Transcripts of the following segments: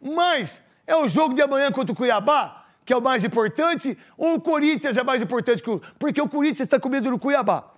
Mas é o jogo de amanhã contra o Cuiabá, que é o mais importante, ou o Corinthians é mais importante que o. Porque o Corinthians está com medo do Cuiabá.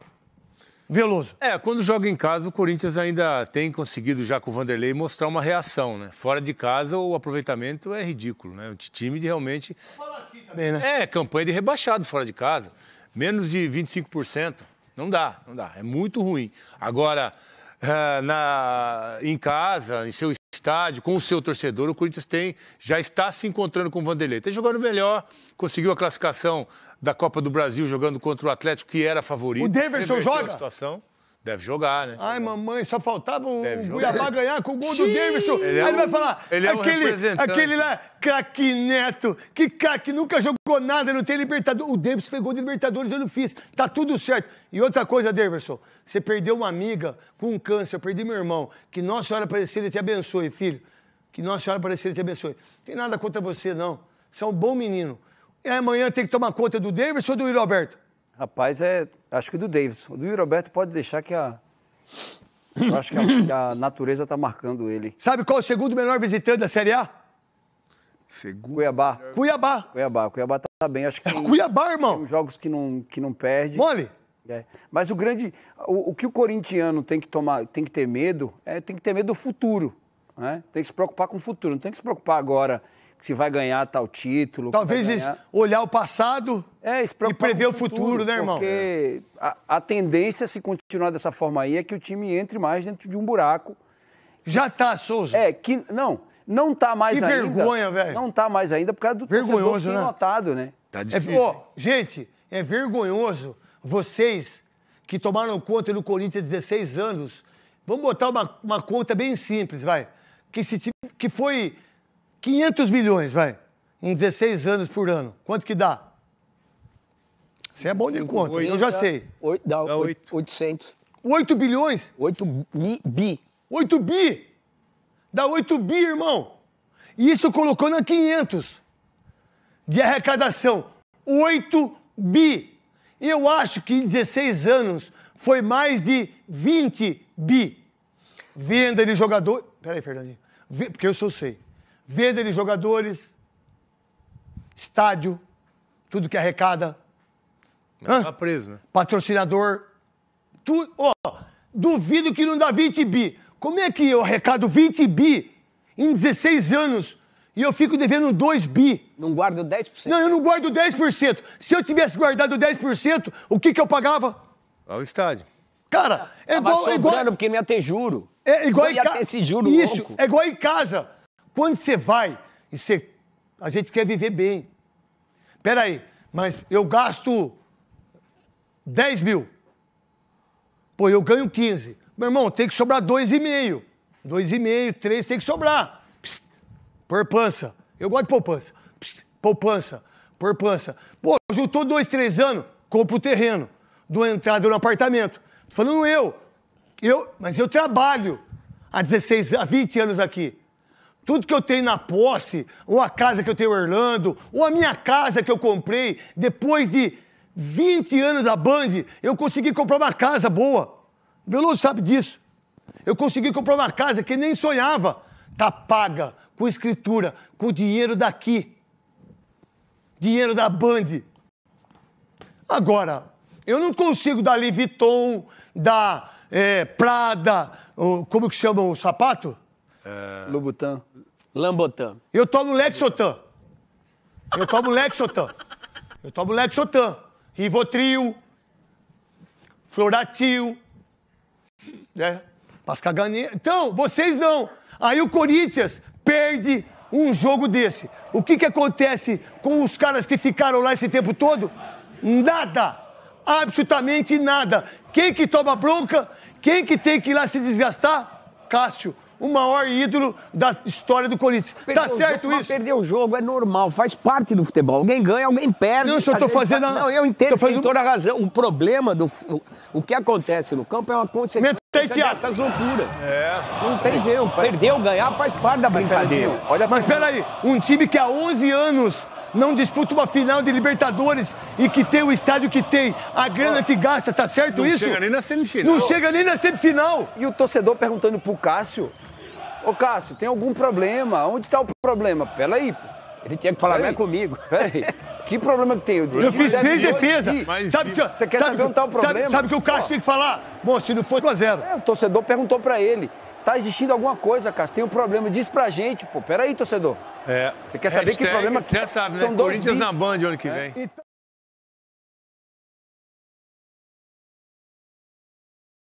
Veloso. É, quando joga em casa, o Corinthians ainda tem conseguido, já com o Vanderlei, mostrar uma reação, né? Fora de casa, o aproveitamento é ridículo, né? O time realmente. Assim também, né? É, campanha de rebaixado fora de casa. Menos de 25%. Não dá, não dá. É muito ruim. Agora, eh, na, em casa, em seu estádio, com o seu torcedor, o Corinthians tem, já está se encontrando com o Vanderlei. Tem tá jogando melhor, conseguiu a classificação da Copa do Brasil jogando contra o Atlético, que era favorito. O Deverson joga? A situação. Deve jogar, né? Ai, mamãe, só faltava o um Cuiabá ganhar com o gol do Davidson. Ele é ele vai falar, ele é aquele, aquele lá, craque neto, que craque, nunca jogou nada, não tem Libertadores. O Davidson fez gol de Libertadores, eu não fiz. Tá tudo certo. E outra coisa, Davidson, você perdeu uma amiga com um câncer, eu perdi meu irmão. Que Nossa Senhora Aparecida te abençoe, filho. Que Nossa Senhora Aparecida te abençoe. Não tem nada contra você, não. Você é um bom menino. E é, amanhã tem que tomar conta do Davidson ou do Yuri Alberto? Rapaz, é. Acho que do Davidson. Do Yuri pode deixar que a. Eu acho que a, que a natureza está marcando ele. Sabe qual é o segundo melhor visitante da Série A? Segundo. Cuiabá. Cuiabá. Cuiabá. Cuiabá tá, tá bem. Acho que é, tem, é Cuiabá, irmão. Tem jogos que não, que não perde. Mole. É. Mas o grande. O, o, que o corintiano tem que tomar, tem que ter medo, é tem que ter medo do futuro. Né? Tem que se preocupar com o futuro. Não tem que se preocupar agora se vai ganhar tal título. Talvez olhar o passado é, e prever o futuro, futuro, né, irmão? Porque a, a, tendência, se continuar dessa forma aí, é que o time entre mais dentro de um buraco. Já tá, Souza. É, que. Não, não tá mais que ainda. Que vergonha, velho. Não tá mais ainda por causa do Vergonhoso, né? notado, né? Tá é, difícil. É, gente, é vergonhoso vocês que tomaram conta do Corinthians há 16 anos. Vamos botar uma, uma conta bem simples, vai. Que esse time que foi 500 milhões, vai, em 16 anos por ano, quanto que dá? Você é bom de conta, eu já sei. Oito, dá, 800. 8 bilhões? 8 bi, 8 bi? Dá 8 bi, irmão. E isso colocou na 500 de arrecadação. 8 bi. Eu acho que em 16 anos foi mais de 20 bi. Venda de jogador. Peraí, Fernandinho. Porque eu só sei venda de jogadores, estádio, tudo que arrecada. Tá preso, né? Patrocinador. Tu, duvido que não dá 20 bi. Como é que eu arrecado 20 bi em 16 anos e eu fico devendo 2 bi? Não guardo 10%? Não, eu não guardo 10%. Se eu tivesse guardado 10%, o que, que eu pagava? Ao estádio. Cara, é, é igual. Sobrando, é igual porque não ia ter juro. É igual, igual em casa. Isso, louco. é igual em casa. Quando você vai e você. A gente quer viver bem. aí, mas eu gasto 10 mil. Pô, eu ganho 15. Meu irmão, tem que sobrar 2,5. 2,5, 3 tem que sobrar. Psst, poupança. Eu gosto de poupança. Psst, poupança. Poupança. Pô, juntou 2, 3 anos, compro o terreno. Do entrada no apartamento. Falando eu. eu mas eu trabalho há 16, há 20 anos aqui. Tudo que eu tenho na posse, ou a casa que eu tenho em Orlando, ou a minha casa que eu comprei, depois de 20 anos da Band, eu consegui comprar uma casa boa. Veloso sabe disso. Eu consegui comprar uma casa que nem sonhava. Tá paga, com escritura, com dinheiro daqui. Dinheiro da Band. Agora, eu não consigo dar Louis Vuitton, dar é, Prada, ou, como que chama o sapato? É... Louboutin. Lambotan. Eu tomo Lexotan. Eu tomo Lexotan. Eu tomo Lexotan. Rivotril. Floratil. Né? Pascaganê. Então, vocês não. Aí o Corinthians perde um jogo desse. O que, que acontece com os caras que ficaram lá esse tempo todo? Nada. Absolutamente nada. Quem que toma bronca? Quem que tem que ir lá se desgastar? Cássio o maior ídolo da história do Corinthians. Tá perdeu tá certo jogo, isso? Perder o jogo é normal, faz parte do futebol. Alguém ganha, alguém perde. Não, eu só tô fazendo... Tá- não, eu entendo, tem toda a razão. O problema do... O que acontece no campo é uma consequência tem dessas loucuras. É. Não tem jeito. ou ganhar faz parte da brincadeira. Olha, mas peraí, um time que há 11 anos não disputa uma final de Libertadores e que tem o estádio que tem, a grana que gasta, tá certo não isso? Não chega nem na semifinal. Não chega nem na semifinal. E o torcedor perguntando pro Cássio Ô Cássio, tem algum problema? Onde está o problema? Peraí, pô. Ele tinha que falar, não é comigo. Peraí. Que problema que tem? Eu, eu fiz três defesas. Sabe, você quer sabe, saber onde tá o problema? Sabe, o que o Cássio tem que falar? Moço, se não foi 1x0. É, o torcedor perguntou pra ele. Tá existindo alguma coisa, Cássio? Tem um problema. Diz pra gente, pô. Peraí, torcedor. É. Você quer saber Hashtag, que problema que. Já sabe, né? São Corinthians dois na Band ano que vem. É, então...